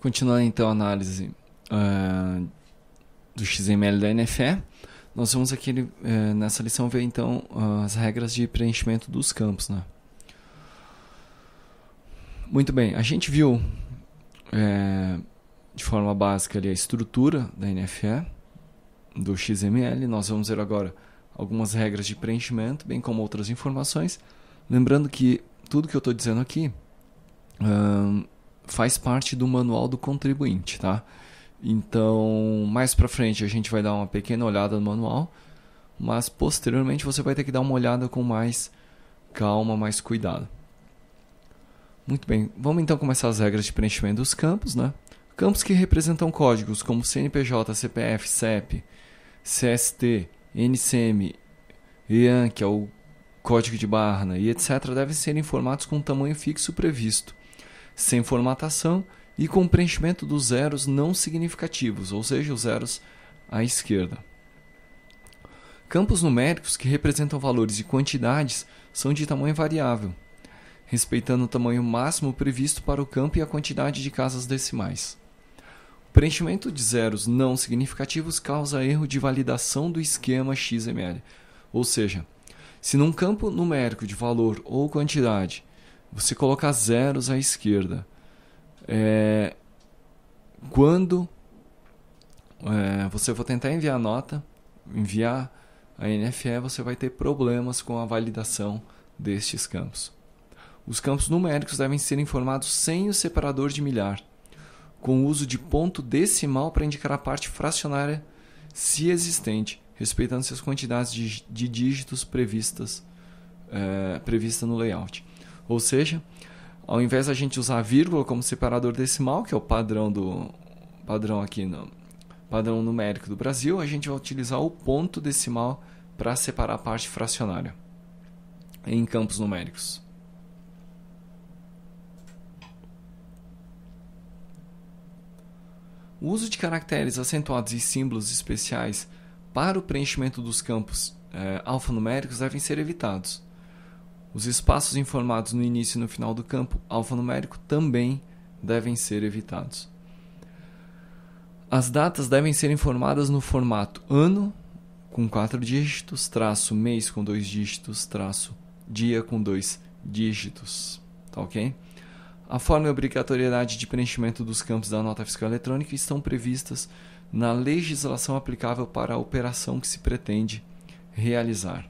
Continuando então a análise uh, do XML da NFE, nós vamos aqui uh, nessa lição ver então uh, as regras de preenchimento dos campos. Né? Muito bem, a gente viu é, de forma básica ali, a estrutura da NFE, do XML. Nós vamos ver agora algumas regras de preenchimento, bem como outras informações. Lembrando que tudo que eu estou dizendo aqui faz parte do manual do contribuinte, tá? Então, mais para frente a gente vai dar uma pequena olhada no manual, mas posteriormente você vai ter que dar uma olhada com mais calma, mais cuidado. Muito bem, vamos então começar as regras de preenchimento dos campos, né? Campos que representam códigos como CNPJ, CPF, CEP, CST, NCM, EAN, que é o código de barra, né? e etc., devem ser informados com o tamanho fixo previsto sem formatação e com preenchimento dos zeros não significativos, ou seja, os zeros à esquerda. Campos numéricos que representam valores e quantidades são de tamanho variável, respeitando o tamanho máximo previsto para o campo e a quantidade de casas decimais. O preenchimento de zeros não significativos causa erro de validação do esquema XML, ou seja, se num campo numérico de valor ou quantidade você coloca zeros à esquerda. É, quando é, você for tentar enviar a nota, enviar a NFE, você vai ter problemas com a validação destes campos. Os campos numéricos devem ser informados sem o separador de milhar, com o uso de ponto decimal para indicar a parte fracionária, se existente, respeitando-se as quantidades de, de dígitos previstas é, prevista no layout. Ou seja, ao invés da gente usar a vírgula como separador decimal, que é o padrão do padrão aqui no padrão numérico do Brasil, a gente vai utilizar o ponto decimal para separar a parte fracionária em campos numéricos. O uso de caracteres acentuados e símbolos especiais para o preenchimento dos campos é, alfanuméricos devem ser evitados. Os espaços informados no início e no final do campo alfanumérico também devem ser evitados. As datas devem ser informadas no formato ano com quatro dígitos, traço mês com dois dígitos, traço dia com dois dígitos, tá ok? A forma e a obrigatoriedade de preenchimento dos campos da nota fiscal eletrônica estão previstas na legislação aplicável para a operação que se pretende realizar.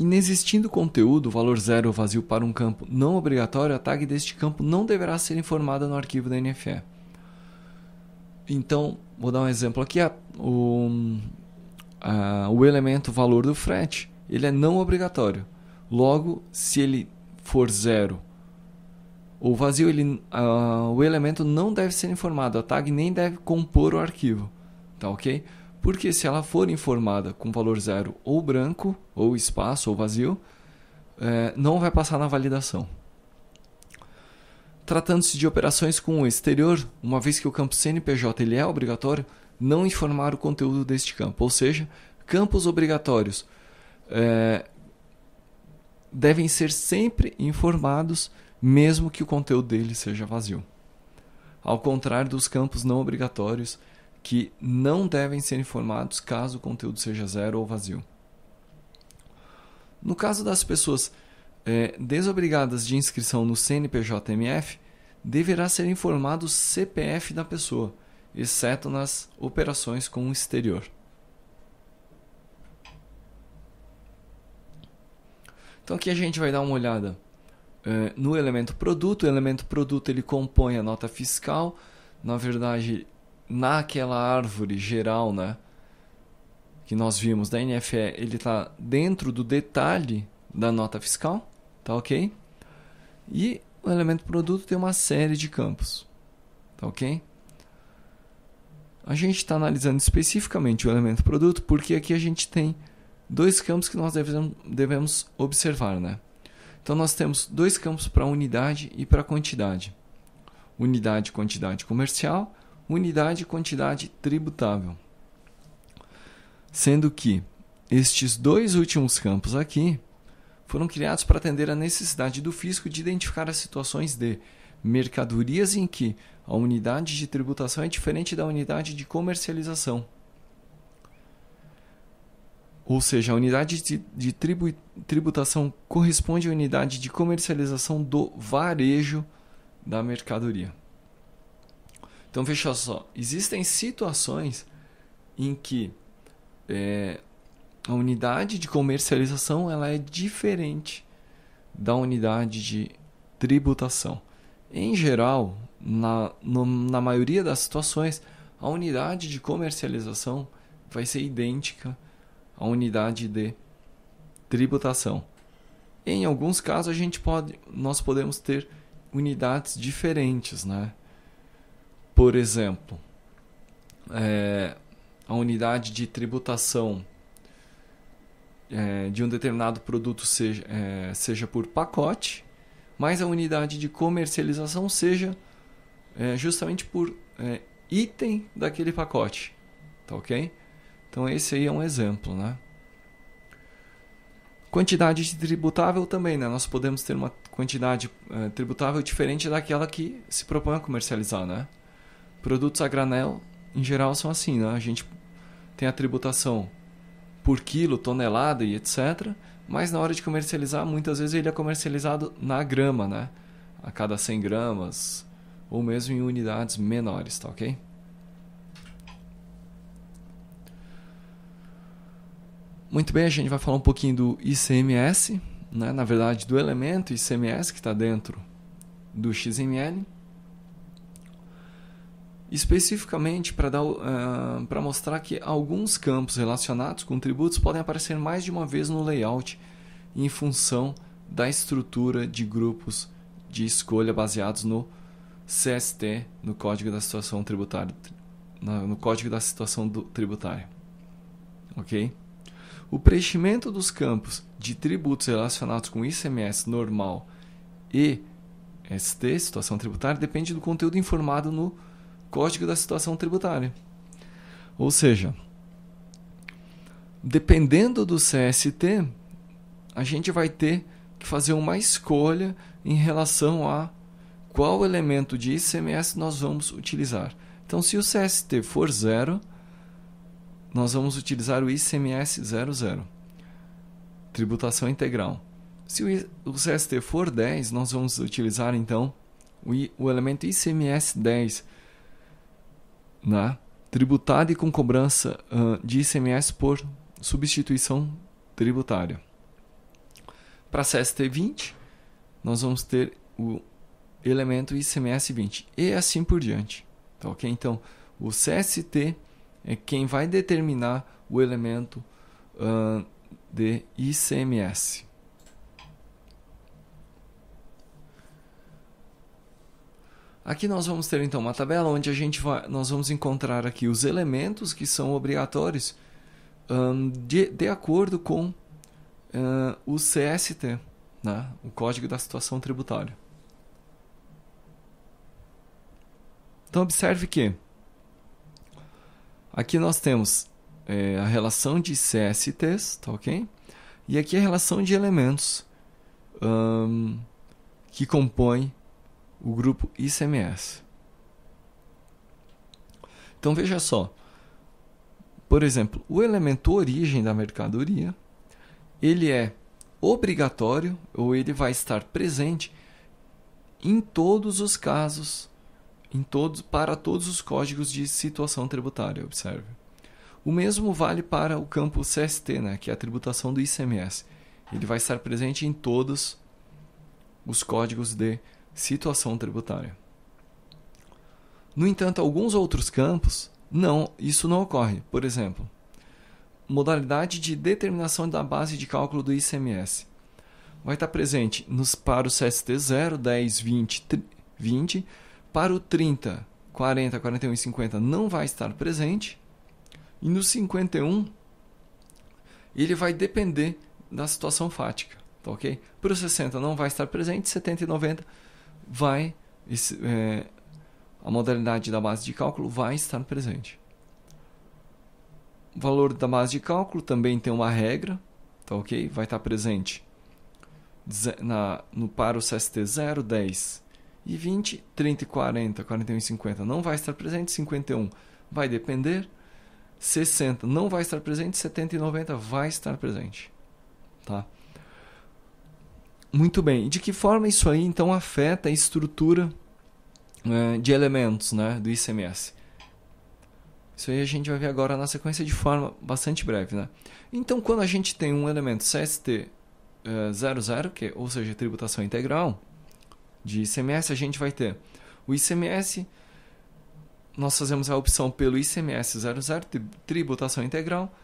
Inexistindo conteúdo, valor zero vazio para um campo não obrigatório, a tag deste campo não deverá ser informada no arquivo da NFE. Então, vou dar um exemplo aqui. o, a, o elemento valor do frete ele é não obrigatório. Logo, se ele for zero ou vazio, ele, a, o elemento não deve ser informado. A tag nem deve compor o arquivo. Tá ok? Porque se ela for informada com valor zero ou branco, ou espaço, ou vazio, é, não vai passar na validação. Tratando-se de operações com o exterior, uma vez que o campo CNPJ ele é obrigatório, não informar o conteúdo deste campo. Ou seja, campos obrigatórios é, devem ser sempre informados, mesmo que o conteúdo dele seja vazio. Ao contrário dos campos não obrigatórios, que não devem ser informados caso o conteúdo seja zero ou vazio. No caso das pessoas é, desobrigadas de inscrição no CNPJMF, deverá ser informado o CPF da pessoa, exceto nas operações com o exterior. Então aqui a gente vai dar uma olhada é, no elemento produto. O elemento produto ele compõe a nota fiscal. Na verdade, naquela árvore geral, né? Que nós vimos da NFE, ele está dentro do detalhe da nota fiscal, tá ok? E o elemento produto tem uma série de campos, tá ok? A gente está analisando especificamente o elemento produto porque aqui a gente tem dois campos que nós devemos, observar, né? Então nós temos dois campos para unidade e para quantidade. Unidade e quantidade comercial unidade e quantidade tributável. Sendo que estes dois últimos campos aqui foram criados para atender à necessidade do fisco de identificar as situações de mercadorias em que a unidade de tributação é diferente da unidade de comercialização. Ou seja, a unidade de, de tribu, tributação corresponde à unidade de comercialização do varejo da mercadoria. Então veja só, existem situações em que é, a unidade de comercialização ela é diferente da unidade de tributação. Em geral, na, no, na maioria das situações, a unidade de comercialização vai ser idêntica à unidade de tributação. Em alguns casos, a gente pode, nós podemos ter unidades diferentes, né? Por exemplo, é, a unidade de tributação é, de um determinado produto seja, é, seja por pacote, mas a unidade de comercialização seja é, justamente por é, item daquele pacote. Tá ok? Então, esse aí é um exemplo, né? Quantidade de tributável também, né? Nós podemos ter uma quantidade é, tributável diferente daquela que se propõe a comercializar, né? Produtos a granel, em geral, são assim, né? A gente tem a tributação por quilo, tonelada e etc. Mas na hora de comercializar, muitas vezes ele é comercializado na grama, né? A cada 100 gramas, ou mesmo em unidades menores, tá ok? Muito bem, a gente vai falar um pouquinho do ICMS, né? na verdade do elemento ICMS que está dentro do XML especificamente para uh, ah, mostrar que alguns campos relacionados com tributos podem aparecer mais de uma vez no layout em função da estrutura de grupos de escolha baseados no CST, no Código da Situação Tributária, no Código da Situação Tributária. OK? O preenchimento dos campos de tributos relacionados com ICMS normal e ST, situação tributária, depende do conteúdo informado no Código da Situação Tributária. Ou seja, dependendo do CST, a gente vai ter que fazer uma escolha em relação a qual elemento de ICMS nós vamos utilizar. Então, se o CST for zero, nós vamos utilizar o ICMS 00, tributação integral. Se o CST for 10, nós vamos utilizar então o, elemento ICMS 10, né? tributada e com cobrança uh, de ICMS por substituição tributária. Para CST 20, nós vamos ter o elemento ICMS 20 e assim por diante. Tá, ok? Então, o CST é quem vai determinar o elemento uh, de ICMS. Aqui nós vamos ter então uma tabela onde a gente vai, nós vamos encontrar aqui os elementos que são obrigatórios um, de, de acordo com uh, o CST, né? o Código da Situação Tributária. Então observe que aqui nós temos é, a relação de CSTs, tá ok? E aqui a relação de elementos um, que compõem o grupo ICMS. Então veja só. Por exemplo, o elemento origem da mercadoria, ele é obrigatório ou ele vai estar presente em todos os casos, em todos para todos os códigos de situação tributária, observe. O mesmo vale para o campo CST, né, que é a tributação do ICMS. Ele vai estar presente em todos os códigos de situação tributária. No entanto, alguns outros campos, não, isso não ocorre. Por exemplo, modalidade de determinação da base de cálculo do ICMS. Vai estar presente nos para o CST 0, 10, 20, 20, para o 30, 40, 41 e 50 não vai estar presente. E no 51 ele vai depender da situação fática, tá OK? Para o 60 não vai estar presente, 70 e 90 vai, esse, é, a modalidade da base de cálculo vai estar presente. O valor da base de cálculo também tem uma regra, tá ok? Vai estar presente na, no para o CST 0, 10 e 20, 30 e 40, 41 e 50 não vai estar presente, 51 vai depender, 60 não vai estar presente, 70 e 90 vai estar presente, tá? Muito bem. De que forma isso aí então afeta a estrutura uh, de elementos né, do ICMS? Isso aí a gente vai ver agora na sequência de forma bastante breve. Né? Então, quando a gente tem um elemento CST00, eh, que, ou seja, tributação integral de ICMS, a gente vai ter o ICMS, nós fazemos a opção pelo ICMS 00, tributação integral,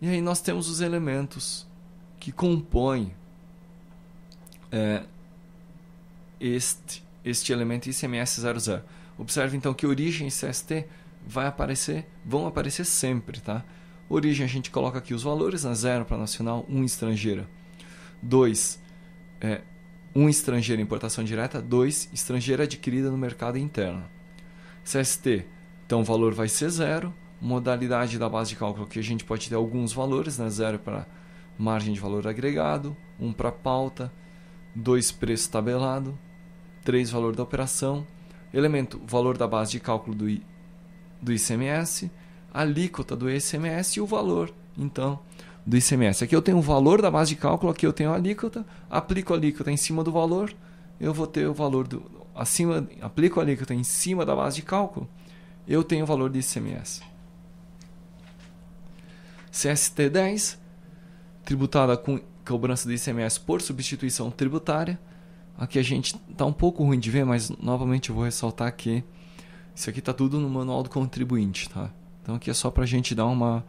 e aí nós temos os elementos que compõem é, este, este elemento ICMS00. Observe então que origem e CST vai aparecer, vão aparecer sempre, tá? Origem a gente coloca aqui os valores, né? 0 para nacional, 1 um estrangeira. 2, é, um estrangeira importação direta, 2 estrangeira adquirida no mercado interno. CST, então o valor vai ser zero. Modalidade da base de cálculo que a gente pode ter alguns valores, né? Zero para margem de valor agregado, um para pauta, 2 preço tabelado, 3 valor da operação, elemento valor da base de cálculo do, I, do ICMS, alíquota do ICMS e o valor, então, do ICMS. Aqui eu tenho o valor da base de cálculo, aqui eu tenho a alíquota, aplico a alíquota em cima do valor, eu vou ter o valor do acima, aplico a alíquota em cima da base de cálculo, eu tenho o valor do ICMS. CST10 tributada com cobrança do ICMS por substituição tributária. Aqui a gente está um pouco ruim de ver, mas novamente eu vou ressaltar que isso aqui está tudo no manual do contribuinte, tá? Então aqui é só para a gente dar uma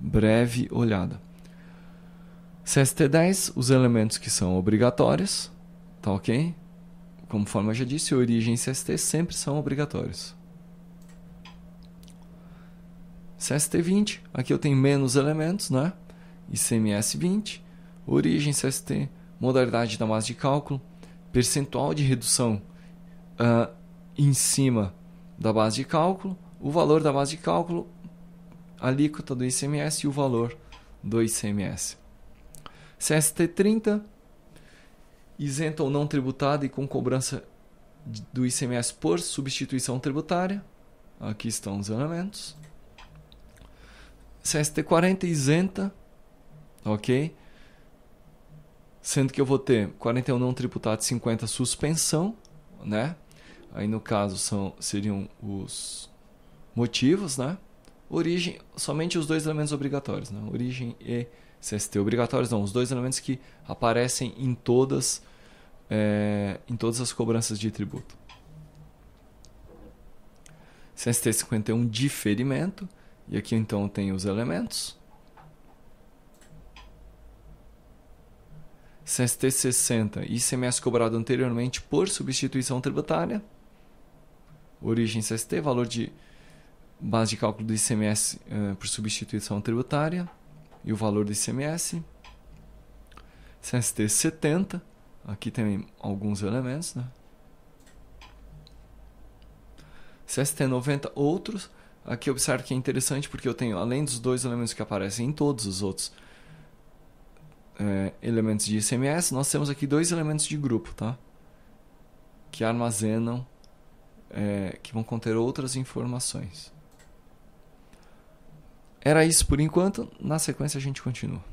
breve olhada. CST10, os elementos que são obrigatórios, tá ok? Conforme eu já disse, origem e CST sempre são obrigatórios. CST20, aqui eu tenho menos elementos, né? ICMS 20 origem CST, modalidade da massa de cálculo, percentual de redução uh, em cima da base de cálculo, o valor da base de cálculo, alíquota do ICMS e o valor do ICMS. CST 30, isenta ou não tributada e com cobrança do ICMS por substituição tributária. Aqui estão os elementos. CST 40 isenta, ok? sendo que eu vou ter 41 não tributado, 50 suspensão, né? Aí no caso são seriam os motivos, né? Origem, somente os dois elementos obrigatórios, né? Origem e CST obrigatórios, não, os dois elementos que aparecem em todas é, em todas as cobranças de tributo. CST 51 diferimento, e aqui então tem os elementos CST60, ICMS cobrado anteriormente por substituição tributária, origem CST, valor de base de cálculo do ICMS uh, eh, por substituição tributária e o valor do ICMS. CST 70, aqui tem alguns elementos, né? CST 90, outros. Aqui observe que é interessante porque eu tenho, além dos dois elementos que aparecem em todos os outros, é, elementos de SMS. nós temos aqui dois elementos de grupo, tá? Que armazenam, é, que vão conter outras informações. Era isso por enquanto, na sequência a gente continua.